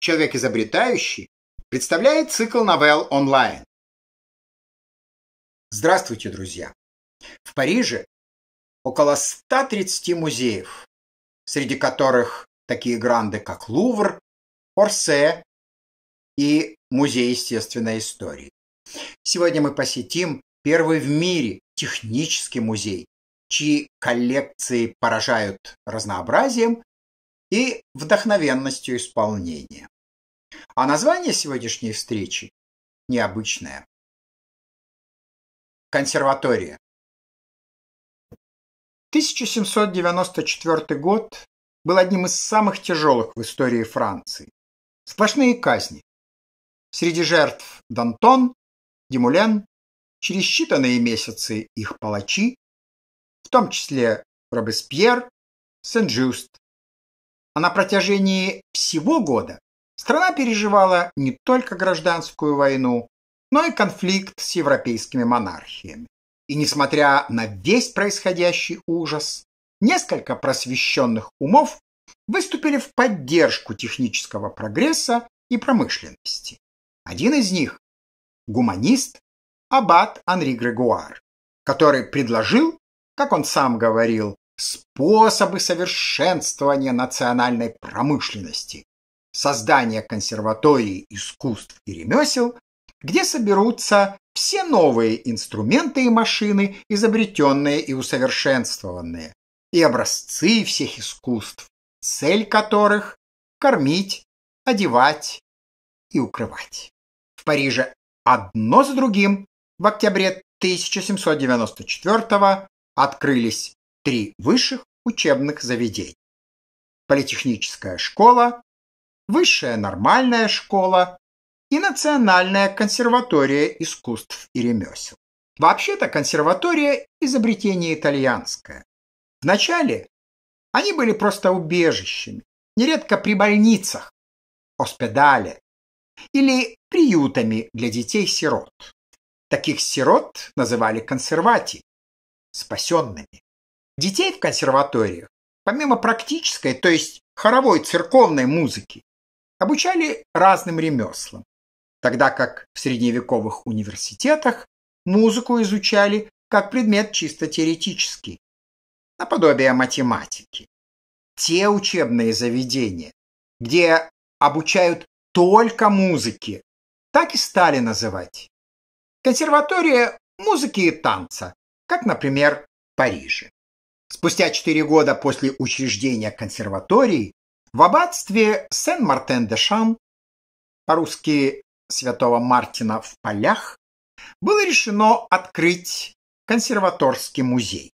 «Человек изобретающий» представляет цикл новелл онлайн. Здравствуйте, друзья! В Париже около 130 музеев, среди которых такие гранды, как Лувр, Орсе и Музей естественной истории. Сегодня мы посетим первый в мире технический музей, чьи коллекции поражают разнообразием и вдохновенностью исполнения. А название сегодняшней встречи необычное. Консерватория. 1794 год был одним из самых тяжелых в истории Франции. Сплошные казни. Среди жертв Дантон, Демулен, через считанные месяцы их палачи, в том числе Робеспьер, Сен-Жюст, а на протяжении всего года страна переживала не только гражданскую войну, но и конфликт с европейскими монархиями. И несмотря на весь происходящий ужас, несколько просвещенных умов выступили в поддержку технического прогресса и промышленности. Один из них – гуманист Аббат Анри Грегуар, который предложил, как он сам говорил, способы совершенствования национальной промышленности, создание консерватории искусств и ремесел, где соберутся все новые инструменты и машины, изобретенные и усовершенствованные, и образцы всех искусств, цель которых – кормить, одевать и укрывать. В Париже одно с другим в октябре 1794 открылись три высших учебных заведений. Политехническая школа, Высшая нормальная школа и Национальная консерватория искусств и ремесел. Вообще-то консерватория – изобретение итальянское. Вначале они были просто убежищами, нередко при больницах, оспедале или приютами для детей-сирот. Таких сирот называли консервати – спасенными. Детей в консерваториях, помимо практической, то есть хоровой церковной музыки, обучали разным ремеслам, тогда как в средневековых университетах музыку изучали как предмет чисто теоретический, наподобие математики. Те учебные заведения, где обучают только музыке, так и стали называть. Консерватория музыки и танца, как, например, в Париже. Спустя четыре года после учреждения консерватории в аббатстве Сен-Мартен-де-Шам, по-русски Святого Мартина в полях, было решено открыть консерваторский музей,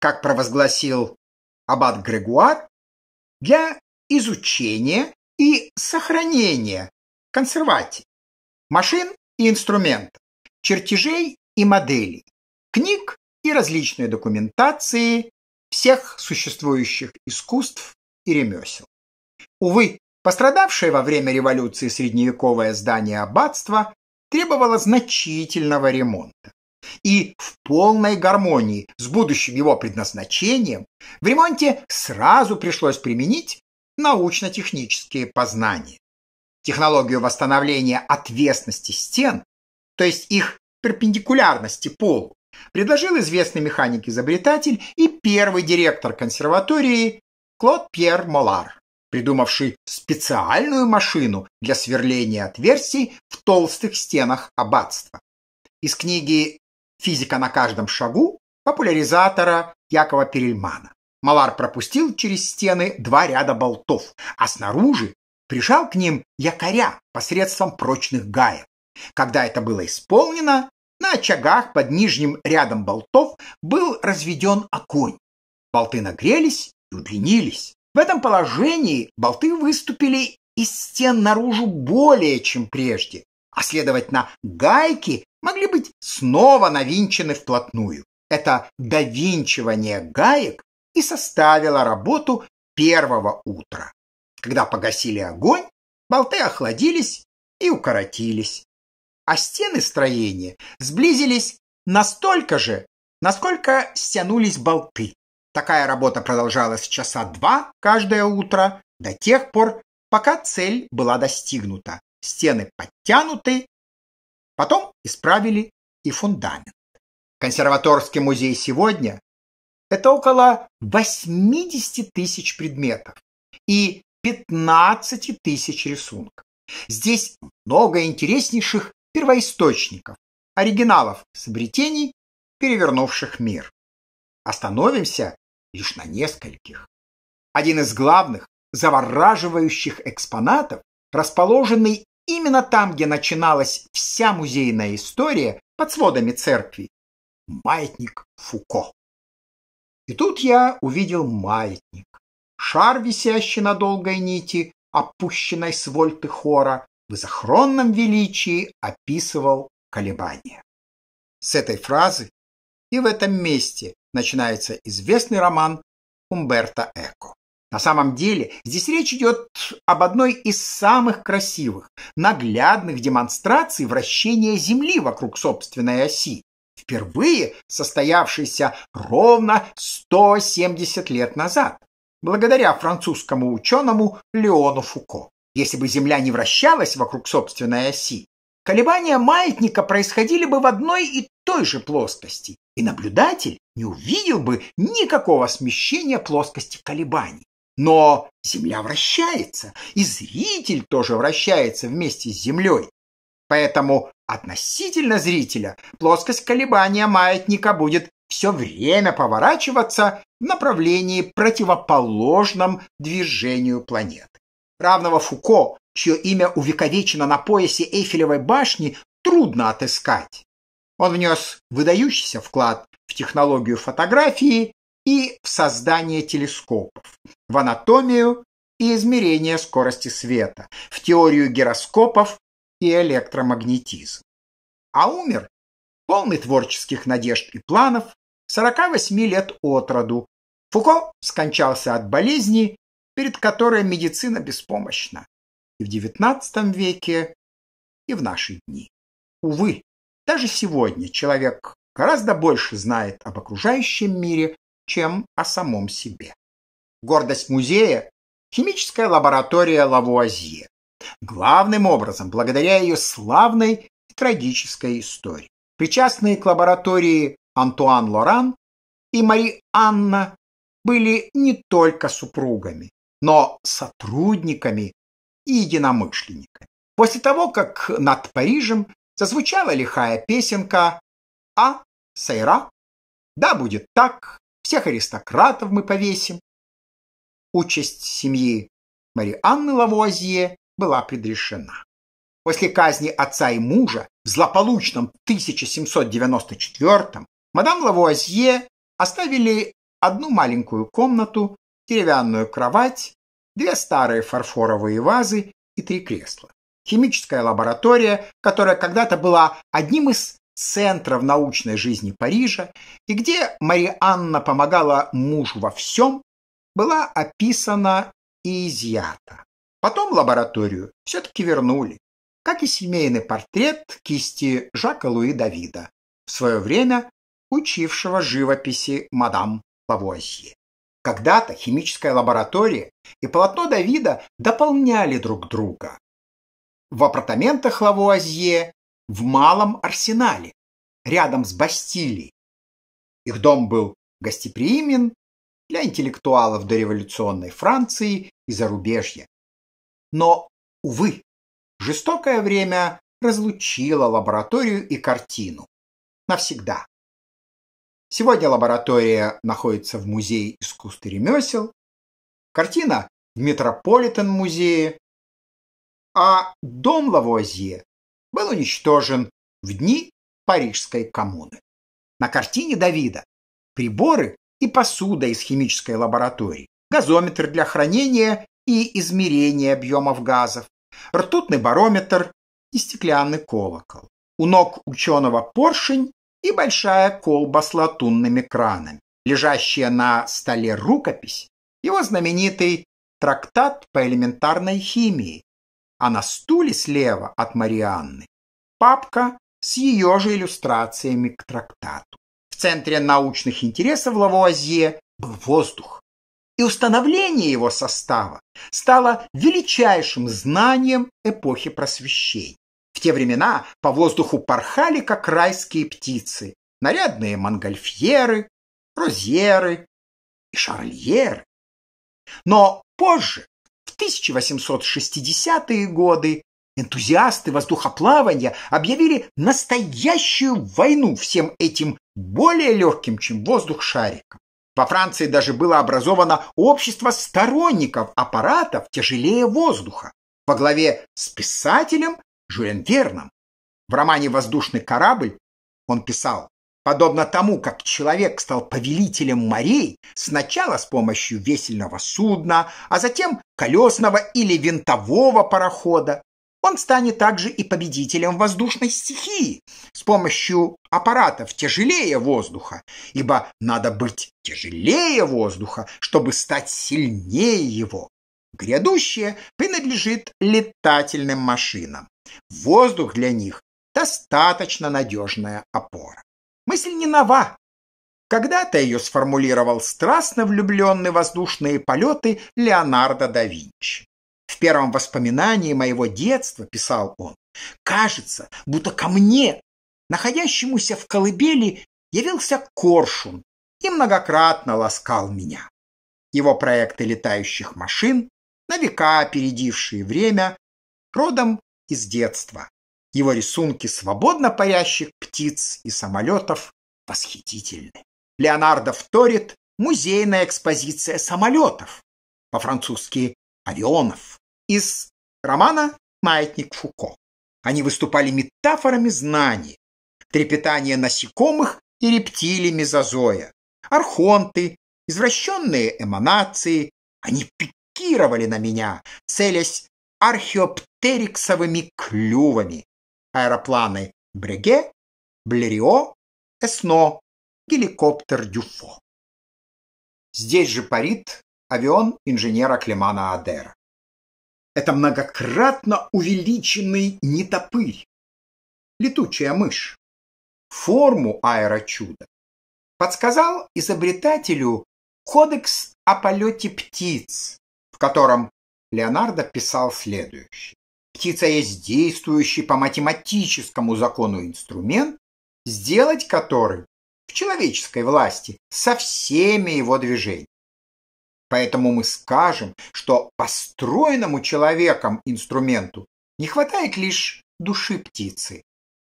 как провозгласил аббат Грегуар, для изучения и сохранения консерватий, машин и инструментов, чертежей и моделей, книг и различной документации всех существующих искусств и ремесел. Увы, пострадавшее во время революции средневековое здание аббатства требовало значительного ремонта. И в полной гармонии с будущим его предназначением в ремонте сразу пришлось применить научно-технические познания. Технологию восстановления отвесности стен, то есть их перпендикулярности полу, предложил известный механик-изобретатель и первый директор консерватории Клод Пьер Молар, придумавший специальную машину для сверления отверстий в толстых стенах аббатства. Из книги «Физика на каждом шагу» популяризатора Якова Перельмана. Малар пропустил через стены два ряда болтов, а снаружи прижал к ним якоря посредством прочных гаек. Когда это было исполнено, на очагах под нижним рядом болтов был разведен огонь. Болты нагрелись и удлинились. В этом положении болты выступили из стен наружу более, чем прежде, а, следовательно, гайки могли быть снова навинчены вплотную. Это довинчивание гаек и составило работу первого утра. Когда погасили огонь, болты охладились и укоротились а стены строения сблизились настолько же, насколько стянулись болты. Такая работа продолжалась часа два каждое утро до тех пор, пока цель была достигнута. Стены подтянуты, потом исправили и фундамент. Консерваторский музей сегодня – это около 80 тысяч предметов и 15 тысяч рисунков. Здесь много интереснейших первоисточников, оригиналов изобретений, перевернувших мир. Остановимся лишь на нескольких. Один из главных, завораживающих экспонатов, расположенный именно там, где начиналась вся музейная история под сводами церкви, маятник Фуко. И тут я увидел маятник, шар, висящий на долгой нити, опущенной с вольты хора, в изохронном величии описывал колебания. С этой фразы и в этом месте начинается известный роман Умберто Эко. На самом деле здесь речь идет об одной из самых красивых, наглядных демонстраций вращения Земли вокруг собственной оси, впервые состоявшейся ровно 170 лет назад, благодаря французскому ученому Леону Фуко. Если бы Земля не вращалась вокруг собственной оси, колебания маятника происходили бы в одной и той же плоскости, и наблюдатель не увидел бы никакого смещения плоскости колебаний. Но Земля вращается, и зритель тоже вращается вместе с Землей. Поэтому относительно зрителя плоскость колебания маятника будет все время поворачиваться в направлении противоположном движению планеты равного Фуко, чье имя увековечено на поясе Эйфелевой башни, трудно отыскать. Он внес выдающийся вклад в технологию фотографии и в создание телескопов, в анатомию и измерение скорости света, в теорию гироскопов и электромагнетизм. А умер, полный творческих надежд и планов, 48 лет от роду. Фуко скончался от болезни перед которой медицина беспомощна и в XIX веке, и в наши дни. Увы, даже сегодня человек гораздо больше знает об окружающем мире, чем о самом себе. Гордость музея – химическая лаборатория Лавуазье, главным образом благодаря ее славной и трагической истории. Причастные к лаборатории Антуан Лоран и Мари Анна были не только супругами, но сотрудниками и единомышленниками. После того, как над Парижем зазвучала лихая песенка «А, Сайра, да будет так, всех аристократов мы повесим», участь семьи Мари Анны Лавуазье была предрешена. После казни отца и мужа в злополучном 1794 мадам Лавуазье оставили одну маленькую комнату деревянную кровать, две старые фарфоровые вазы и три кресла. Химическая лаборатория, которая когда-то была одним из центров научной жизни Парижа, и где Марианна помогала мужу во всем, была описана и изъята. Потом лабораторию все-таки вернули, как и семейный портрет кисти Жака Луи Давида, в свое время учившего живописи мадам Лавуазье. Когда-то химическая лаборатория и полотно Давида дополняли друг друга. В апартаментах Лавуазье в малом арсенале, рядом с Бастилией. Их дом был гостеприимен для интеллектуалов дореволюционной Франции и зарубежья. Но, увы, жестокое время разлучило лабораторию и картину. Навсегда. Сегодня лаборатория находится в Музее искусств и ремесел. Картина в Метрополитен-музее. А дом Лавуазье был уничтожен в дни Парижской коммуны. На картине Давида приборы и посуда из химической лаборатории, газометр для хранения и измерения объемов газов, ртутный барометр и стеклянный колокол. У ног ученого поршень и большая колба с латунными кранами, лежащая на столе рукопись, его знаменитый трактат по элементарной химии, а на стуле слева от Марианны папка с ее же иллюстрациями к трактату. В центре научных интересов Лавуазье был воздух, и установление его состава стало величайшим знанием эпохи просвещения те времена по воздуху порхали, как райские птицы, нарядные мангольфьеры, розьеры и шарльеры. Но позже, в 1860-е годы, энтузиасты воздухоплавания объявили настоящую войну всем этим более легким, чем воздух, шарикам. Во Франции даже было образовано общество сторонников аппаратов тяжелее воздуха во главе с писателем Жюлем Верном. В романе «Воздушный корабль» он писал, подобно тому, как человек стал повелителем морей, сначала с помощью весельного судна, а затем колесного или винтового парохода, он станет также и победителем воздушной стихии с помощью аппаратов тяжелее воздуха, ибо надо быть тяжелее воздуха, чтобы стать сильнее его. Грядущее принадлежит летательным машинам. Воздух для них – достаточно надежная опора. Мысль не нова. Когда-то ее сформулировал страстно влюбленный в воздушные полеты Леонардо да Винчи. В первом воспоминании моего детства, писал он, кажется, будто ко мне, находящемуся в колыбели, явился коршун и многократно ласкал меня. Его проекты летающих машин, на века опередившие время, родом из детства. Его рисунки свободно парящих птиц и самолетов восхитительны. Леонардо вторит музейная экспозиция самолетов, по-французски авионов, из романа «Маятник Фуко». Они выступали метафорами знаний, трепетание насекомых и рептилий мезозоя, архонты, извращенные эманации. Они пикировали на меня, целясь археоптериксовыми клювами. Аэропланы Бреге, Блерио, Эсно, геликоптер Дюфо. Здесь же парит авион инженера Клемана Адера. Это многократно увеличенный нетопырь, летучая мышь, форму аэрочуда. Подсказал изобретателю кодекс о полете птиц, в котором Леонардо писал следующее. Птица есть действующий по математическому закону инструмент, сделать который в человеческой власти со всеми его движениями. Поэтому мы скажем, что построенному человеком инструменту не хватает лишь души птицы,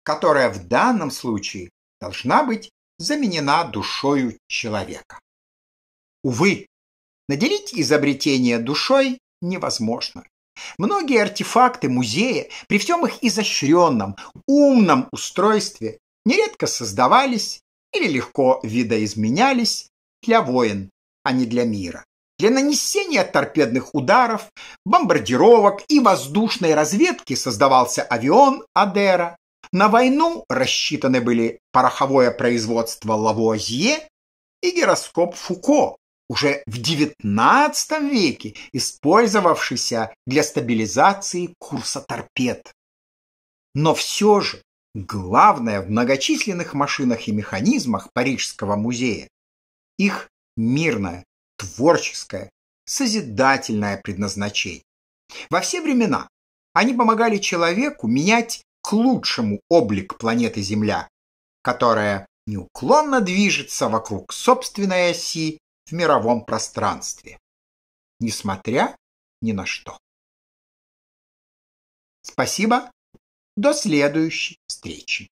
которая в данном случае должна быть заменена душою человека. Увы, наделить изобретение душой невозможно. Многие артефакты музея при всем их изощренном, умном устройстве нередко создавались или легко видоизменялись для войн, а не для мира. Для нанесения торпедных ударов, бомбардировок и воздушной разведки создавался авион Адера. На войну рассчитаны были пороховое производство Лавуазье и гироскоп Фуко, уже в XIX веке использовавшийся для стабилизации курса торпед. Но все же главное в многочисленных машинах и механизмах Парижского музея – их мирное, творческое, созидательное предназначение. Во все времена они помогали человеку менять к лучшему облик планеты Земля, которая неуклонно движется вокруг собственной оси в мировом пространстве, несмотря ни на что. Спасибо. До следующей встречи.